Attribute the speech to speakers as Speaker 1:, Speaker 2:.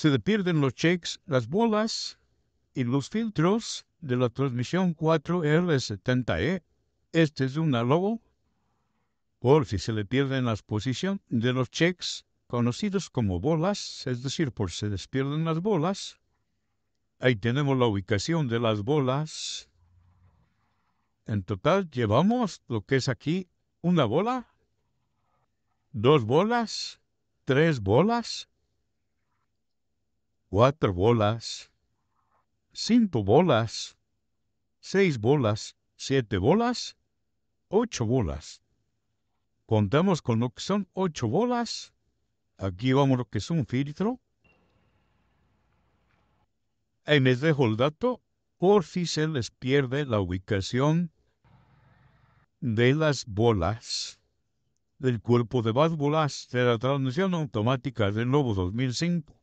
Speaker 1: se le pierden los checks, las bolas y los filtros de la transmisión 4R70E. Este es un logo. por si se le pierden las posiciones de los checks conocidos como bolas, es decir, por si se les las bolas. Ahí tenemos la ubicación de las bolas. En total llevamos lo que es aquí una bola, dos bolas, tres bolas, cuatro bolas, cinco bolas, seis bolas, siete bolas, ocho bolas. Contamos con lo que son ocho bolas. Aquí vamos lo que es un filtro. Ahí les dejo el dato por si se les pierde la ubicación de las bolas del cuerpo de válvulas de la transmisión automática del nuevo 2005.